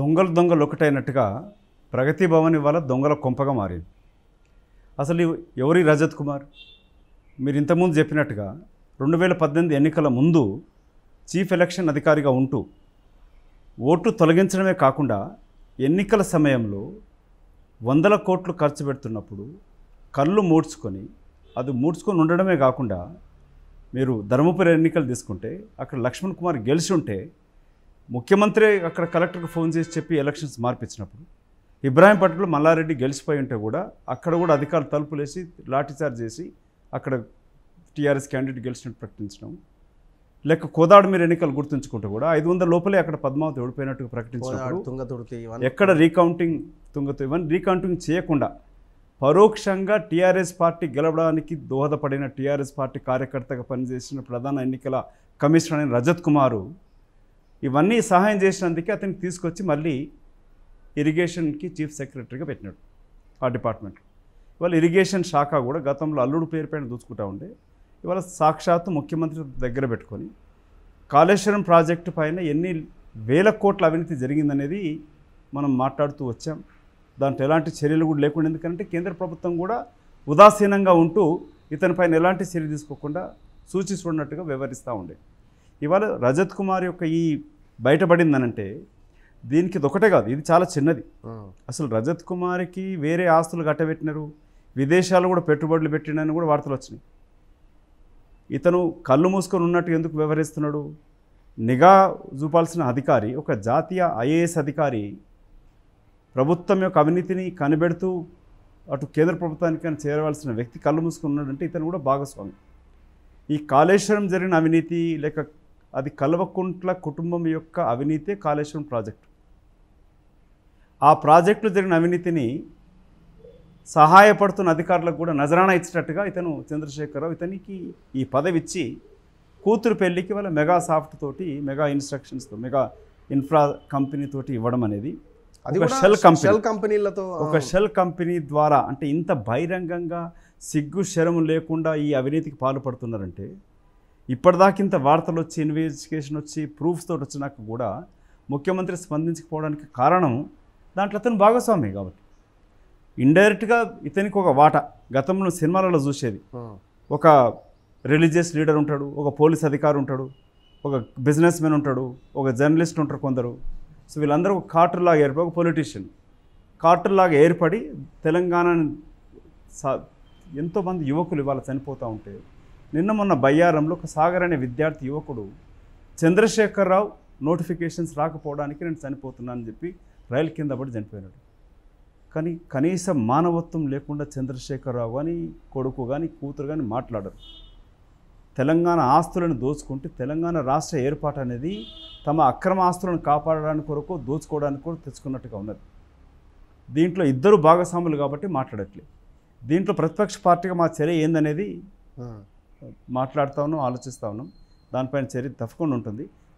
దొంగలు దొంగలు ఒకటైనట్టుగా ప్రగతి భవన్ ఇవాళ దొంగల కొంపగా మారింది అసలు ఎవరి రజత్ కుమార్ మీరు ఇంతకుముందు చెప్పినట్టుగా రెండు వేల పద్దెనిమిది ఎన్నికల ముందు చీఫ్ ఎలక్షన్ అధికారిగా ఉంటూ ఓటు తొలగించడమే కాకుండా ఎన్నికల సమయంలో వందల కోట్లు ఖర్చు పెడుతున్నప్పుడు కళ్ళు మూడ్చుకొని అది మూడ్చుకొని ఉండడమే కాకుండా మీరు ధర్మపురి ఎన్నికలు తీసుకుంటే అక్కడ లక్ష్మణ్ కుమార్ గెలిచి ఉంటే ముఖ్యమంత్రి అక్కడ కలెక్టర్కి ఫోన్ చేసి చెప్పి ఎలక్షన్స్ మార్పించినప్పుడు ఇబ్రాహీంపట్నంలో మల్లారెడ్డి గెలిచిపోయి ఉంటే కూడా అక్కడ కూడా అధికారులు తలుపులేసి లాఠీచార్జ్ చేసి అక్కడ టీఆర్ఎస్ క్యాండిడేట్ గెలిచినట్టు ప్రకటించడం లేక కోదాడు మీరు ఎన్నికలు గుర్తుంచుకుంటే కూడా ఐదు వందల లోపలే అక్కడ పద్మావతి ఓడిపోయినట్టు ప్రకటించినప్పుడు ఎక్కడ రీకౌంటింగ్ తుంగతో ఇవన్నీ రీకౌంటింగ్ చేయకుండా పరోక్షంగా టీఆర్ఎస్ పార్టీ గెలవడానికి దోహదపడిన టీఆర్ఎస్ పార్టీ కార్యకర్తగా పనిచేసిన ప్రధాన ఎన్నికల కమిషనర్ అయిన రజత్ కుమారు ఇవన్నీ సహాయం చేసినందుకే అతనికి తీసుకొచ్చి మళ్ళీ ఇరిగేషన్కి చీఫ్ సెక్రటరీగా పెట్టినాడు ఆ డిపార్ట్మెంట్ ఇవాళ ఇరిగేషన్ శాఖ కూడా గతంలో అల్లుడు పేరు పైన దూచుకుంటా ఉండే ఇవాళ సాక్షాత్తు ముఖ్యమంత్రి దగ్గర పెట్టుకొని కాళేశ్వరం ప్రాజెక్టు పైన ఎన్ని వేల కోట్ల అవినీతి జరిగిందనేది మనం మాట్లాడుతూ వచ్చాం దాంట్లో ఎలాంటి చర్యలు కూడా లేకుండా ఎందుకంటే కేంద్ర ప్రభుత్వం కూడా ఉదాసీనంగా ఉంటూ ఇతని పైన ఎలాంటి చర్య తీసుకోకుండా సూచిస్తున్నట్టుగా వివరిస్తూ ఉండే ఇవాళ రజత్ కుమార్ యొక్క ఈ బయటపడిందనంటే దీనికి ఒకటే కాదు ఇది చాలా చిన్నది అసలు రజత్ కుమార్కి వేరే ఆస్తులు గట్టబెట్టినారు విదేశాలు కూడా పెట్టుబడులు పెట్టినని కూడా వార్తలు వచ్చినాయి ఇతను కళ్ళు మూసుకొని ఉన్నట్టు ఎందుకు వ్యవహరిస్తున్నాడు నిఘా చూపాల్సిన అధికారి ఒక జాతీయ ఐఏఎస్ అధికారి ప్రభుత్వం యొక్క అవినీతిని కనిపెడుతూ అటు కేంద్ర ప్రభుత్వానికి చేరవలసిన వ్యక్తి కళ్ళు మూసుకున్నాడంటే ఇతను కూడా భాగస్వామి ఈ కాళేశ్వరం జరిగిన అవినీతి లేక అది కల్వకుంట్ల కుటుంబం యొక్క అవినీతే కాళేశ్వరం ప్రాజెక్టు ఆ ప్రాజెక్టులో జరిగిన అవినీతిని సహాయపడుతున్న అధికారులకు కూడా నజరాన ఇచ్చేటట్టుగా ఇతను చంద్రశేఖరరావు ఇతనికి ఈ పదవి ఇచ్చి కూతురు పెళ్ళికి వాళ్ళ మెగా సాఫ్ట్ తోటి మెగా ఇన్స్ట్రక్షన్స్తో మెగా ఇన్ఫ్రా కంపెనీ తోటి ఇవ్వడం అనేది అది ఒక షెల్ కంపెనీ షెల్ కంపెనీలతో ఒక షెల్ కంపెనీ ద్వారా అంటే ఇంత బహిరంగంగా సిగ్గు శరము లేకుండా ఈ అవినీతికి పాల్పడుతున్నారంటే ఇప్పటిదాకా ఇంత వార్తలు వచ్చి ఇన్వెస్టిగేషన్ వచ్చి ప్రూఫ్స్ తోటి వచ్చినాక కూడా ముఖ్యమంత్రి స్పందించకపోవడానికి కారణం దాంట్లో అతను భాగస్వామి కాబట్టి ఇండైరెక్ట్గా ఇతనికి ఒక వాట గతంలో సినిమాలలో చూసేది ఒక రిలీజియస్ లీడర్ ఉంటాడు ఒక పోలీస్ అధికారి ఉంటాడు ఒక బిజినెస్ మ్యాన్ ఉంటాడు ఒక జర్నలిస్ట్ ఉంటారు కొందరు సో వీళ్ళందరూ ఒక కార్టర్ లాగా ఏర్పడి ఒక పొలిటీషియన్ కార్టర్ లాగా ఏర్పడి తెలంగాణని సా ఎంతోమంది యువకులు ఇవాళ చనిపోతూ ఉంటే నిన్న మొన్న బయ్యారంలో ఒక సాగర్ అనే విద్యార్థి యువకుడు చంద్రశేఖరరావు నోటిఫికేషన్స్ రాకపోవడానికి నేను చనిపోతున్నానని చెప్పి రైలు కింద పడి చనిపోయినాడు కానీ కనీసం మానవత్వం లేకుండా చంద్రశేఖరరావు కానీ కొడుకు కానీ కూతురు కానీ మాట్లాడరు తెలంగాణ ఆస్తులను దోచుకుంటే తెలంగాణ రాష్ట్ర ఏర్పాటు అనేది తమ అక్రమ ఆస్తులను కాపాడడానికి కొరకు దోచుకోవడానికి కూడా తెచ్చుకున్నట్టుగా ఉన్నది దీంట్లో ఇద్దరు భాగస్వాములు కాబట్టి మాట్లాడట్లేదు దీంట్లో ప్రతిపక్ష పార్టీగా మా చర్య ఏందనేది మాట్లాడుతూ ఉన్నాం ఆలోచిస్తూ ఉన్నాం దానిపైన చర్య తప్పకుండా ఉంటుంది